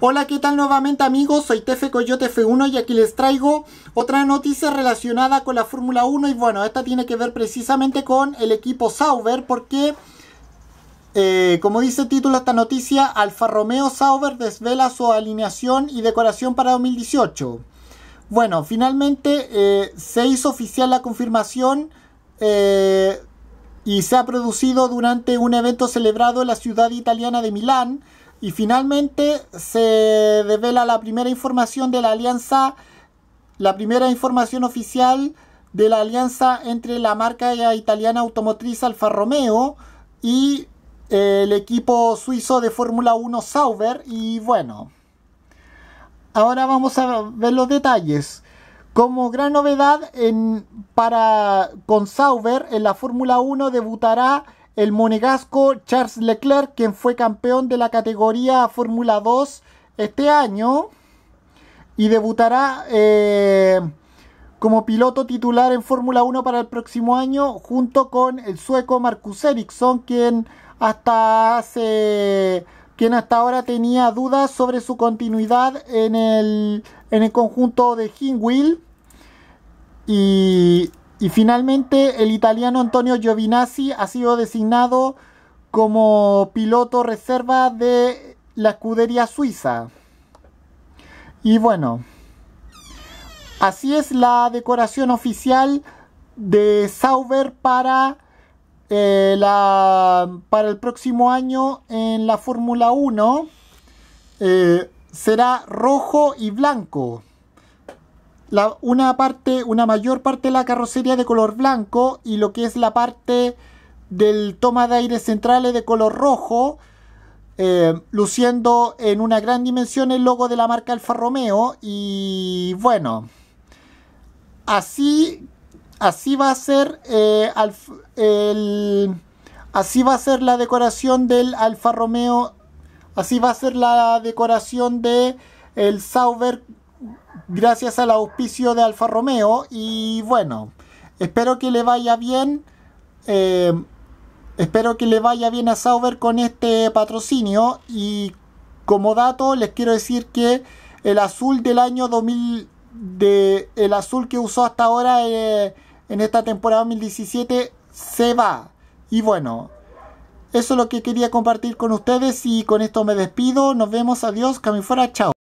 Hola, ¿qué tal nuevamente amigos? Soy Tefe Coyote F1 y aquí les traigo otra noticia relacionada con la Fórmula 1 y bueno, esta tiene que ver precisamente con el equipo Sauber porque, eh, como dice el título esta noticia, Alfa Romeo Sauber desvela su alineación y decoración para 2018. Bueno, finalmente eh, se hizo oficial la confirmación eh, y se ha producido durante un evento celebrado en la ciudad italiana de Milán y finalmente se revela la primera información de la alianza, la primera información oficial de la alianza entre la marca italiana automotriz Alfa Romeo y el equipo suizo de Fórmula 1 Sauber. Y bueno, ahora vamos a ver los detalles. Como gran novedad en, para, con Sauber en la Fórmula 1 debutará el monegasco Charles Leclerc, quien fue campeón de la categoría Fórmula 2 este año y debutará eh, como piloto titular en Fórmula 1 para el próximo año junto con el sueco Marcus Ericsson, quien hasta quien hasta ahora tenía dudas sobre su continuidad en el, en el conjunto de Hingwil. Y y finalmente, el italiano Antonio Giovinazzi ha sido designado como piloto reserva de la escudería suiza. Y bueno, así es la decoración oficial de Sauber para, eh, para el próximo año en la Fórmula 1. Eh, será rojo y blanco una parte, una mayor parte de la carrocería de color blanco y lo que es la parte del toma de aire central es de color rojo, eh, luciendo en una gran dimensión el logo de la marca Alfa Romeo y bueno, así, así va a ser eh, así va a ser la decoración del Alfa Romeo, así va a ser la decoración de el Sauber gracias al auspicio de Alfa Romeo. Y bueno, espero que le vaya bien. Eh, espero que le vaya bien a Sauber con este patrocinio. Y como dato, les quiero decir que el azul del año 2000, de, el azul que usó hasta ahora eh, en esta temporada 2017, se va. Y bueno, eso es lo que quería compartir con ustedes y con esto me despido. Nos vemos, adiós, fuera, chao.